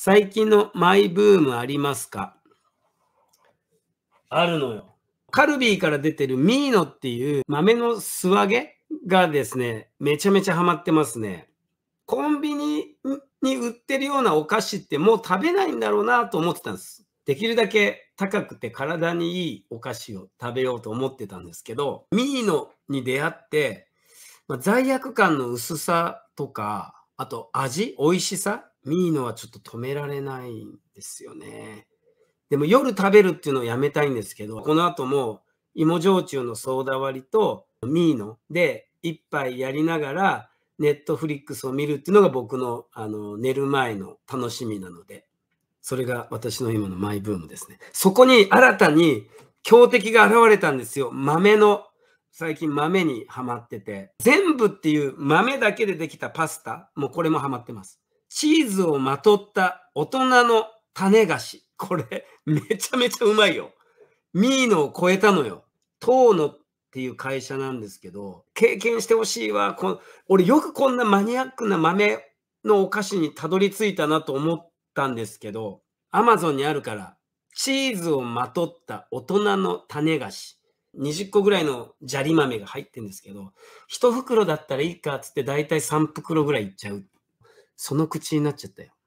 最近のマイブームありますかあるのよ。カルビーから出てるミーノっていう豆の素揚げがですね、めちゃめちゃハマってますね。コンビニに売ってるようなお菓子ってもう食べないんだろうなと思ってたんです。できるだけ高くて体にいいお菓子を食べようと思ってたんですけど、ミーノに出会って、ま罪悪感の薄さとか、あと味、美味しさミーのはちょっと止められないんですよね。でも夜食べるっていうのをやめたいんですけど、この後も芋焼酎のソーダ割りとミーノで一杯やりながら、ネットフリックスを見るっていうのが僕のあの寝る前の楽しみなので、それが私の今のマイブームですね。そこに新たに強敵が現れたんですよ。豆の、最近豆にはまってて、全部っていう豆だけでできたパスタ、もうこれもはまってます。チーズをまとった大人の種菓子。これ、めちゃめちゃうまいよ。ミーノを超えたのよ。トーノっていう会社なんですけど、経験してほしいわ。こ俺よくこんなマニアックな豆のお菓子にたどり着いたなと思ったんですけど、アマゾンにあるから、チーズをまとった大人の種菓子。20個ぐらいの砂利豆が入ってるんですけど、1袋だったらいいかっつって大体3袋ぐらいいっちゃうその口になっちゃったよ。